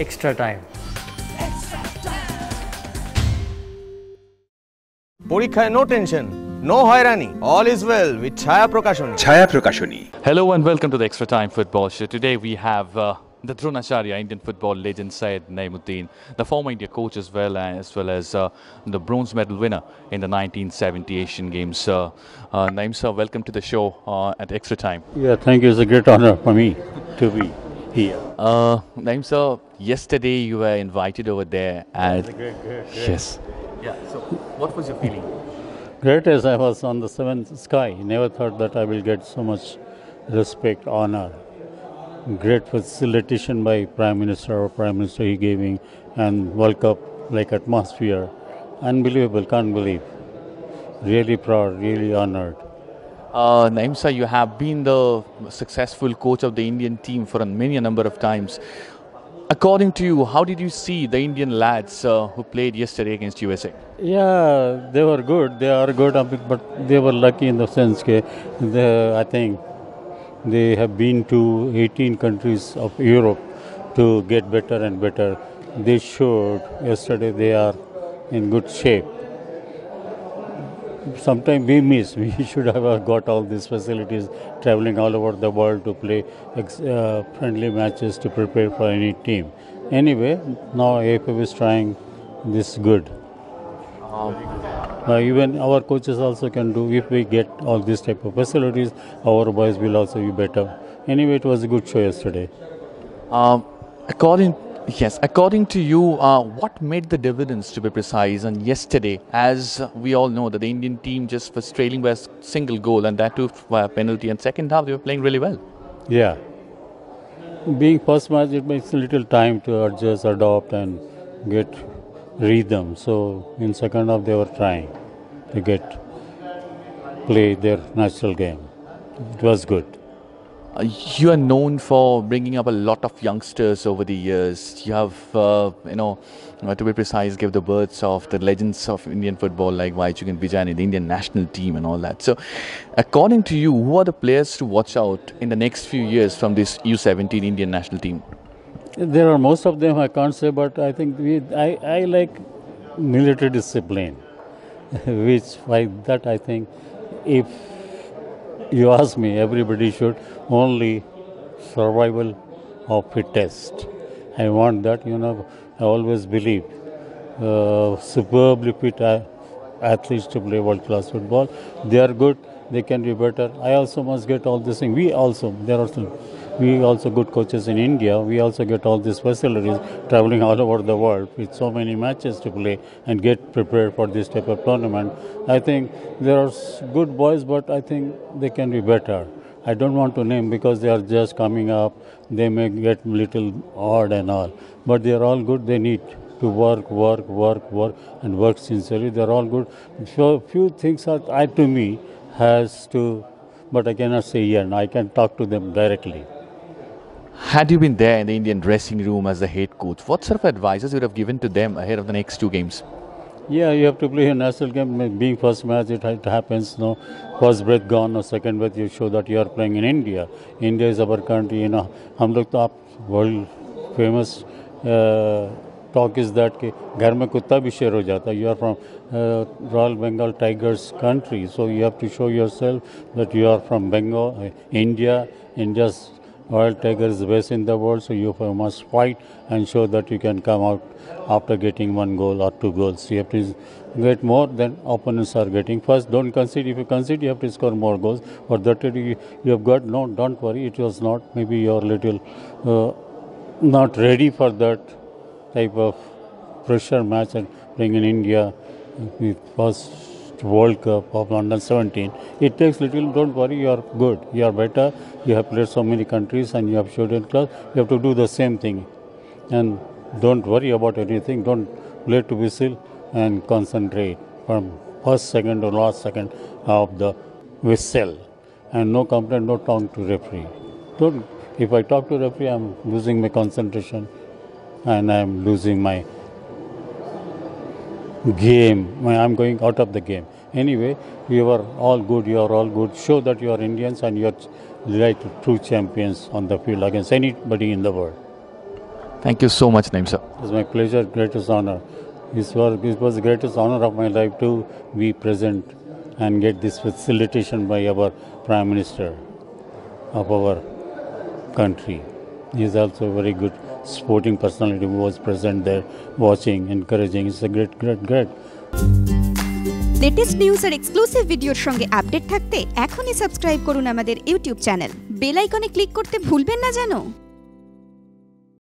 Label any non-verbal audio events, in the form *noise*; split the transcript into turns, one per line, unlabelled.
extra time. No tension, no no All is well. With chaya percussion. Chaya percussion.
Hello and welcome to the Extra Time Football Show. Today we have uh, the Dronacharya Indian football legend Syed Naimuddin, the former India coach as well uh, as well as uh, the bronze medal winner in the 1970 Asian Games. Uh, uh, Naim sir, welcome to the show uh, at Extra Time.
Yeah, thank you. It's a great honor for me to be here? Uh,
Naim sir,
yesterday you were invited over there. And great, great, great. Yes.
Yeah. So, what was your feeling?
Great as I was on the seventh sky, never thought that I will get so much respect, honor. Great facilitation by Prime Minister or Prime Minister he gave me, and World Cup like atmosphere, unbelievable, can't believe. Really proud, really honored. Uh, Naimsa, you have
been the successful coach of the Indian team for many a number of times. According to you, how did you see the Indian lads uh, who played yesterday against USA?
Yeah, they were good. They are good, uh, but they were lucky in the sense that they, I think they have been to 18 countries of Europe to get better and better. They showed yesterday they are in good shape sometimes we miss. *laughs* We should have uh, got all these facilities, traveling all over the world to play uh, friendly matches to prepare for any team. Anyway, now AFF is trying this good. Um, uh, even our coaches also can do if we get all these type of facilities, our boys will also be better. Anyway, it was a good show yesterday. Um, according
Yes, according to you, uh, what made the dividends, to be precise, on yesterday? As we all know, that the Indian team just was trailing by a single goal, and that too by a penalty. And second half, they were playing really well.
Yeah. Being first match, it makes little time to adjust, adopt, and get rhythm. So in second half, they were trying to get play their natural game. It was
good. Uh, you are known for bringing up a lot of youngsters over the years. You have, uh, you know, uh, to be precise, give the birth of the legends of Indian football like Vaichuk and Vijay and the Indian national team and all that. So, according to you, who are the players to watch out in the next few years from this U17 Indian national team?
There are most of them I can't say, but I think we, I, I like military discipline, *laughs* which by that I think if you ask me, everybody should only survival of fittest. I want that, you know, I always believe uh, superbly fit uh, athletes to play world class football. They are good, they can be better. I also must get all this thing. We also, there are some we also good coaches in India. We also get all these facilities traveling all over the world with so many matches to play and get prepared for this type of tournament. I think there are good boys, but I think they can be better. I don't want to name because they are just coming up. They may get little odd and all, but they are all good. They need to work, work, work, work, and work sincerely. They're all good. So few things are, I to me, has to, but I cannot say yet. I can talk to them directly. Had you been there in the Indian dressing room as the
head coach, what sort of advices would have given to them ahead of the next two games?
Yeah, you have to play a national game. Being first match, it, it happens. no, first breath gone or second breath, you show that you are playing in India. India is our country. You know, हम लोग तो आप world famous talk is that कि घर में कुत्ता भी शेर हो जाता You are from royal Bengal tigers country so you have to show yourself that you are from Bengal India tiger tigers best in the world, so you must fight and show that you can come out after getting one goal or two goals. You have to get more than opponents are getting. First, don't concede. If you concede, you have to score more goals. Or that you, you have got, no, don't worry, it was not, maybe you're little uh, not ready for that type of pressure match and playing in India. We first World Cup of London 17. It takes little, don't worry, you are good, you are better, you have played so many countries and you have showed in class, you have to do the same thing. And don't worry about anything, don't play to whistle and concentrate from first second or last second of the whistle. And no complaint, no tongue to referee. Don't, if I talk to referee, I'm losing my concentration and I'm losing my game. I'm going out of the game. Anyway, you are all good. You are all good. Show that you are Indians and you are like true champions on the field against anybody in the world.
Thank you so much, Naim sir.
It's my pleasure, greatest honor. This was, this was the greatest honor of my life to be present and get this facilitation by our Prime Minister of our country. He is also very good sporting personality who was present there, watching, encouraging. It's a great, great, great.
Latest news আর exclusive ভিডিওর সঙ্গে update থাকতে এখনই subscribe করুন আমাদের YouTube channel bell আইকনে click করতে ভুলবেন না জানো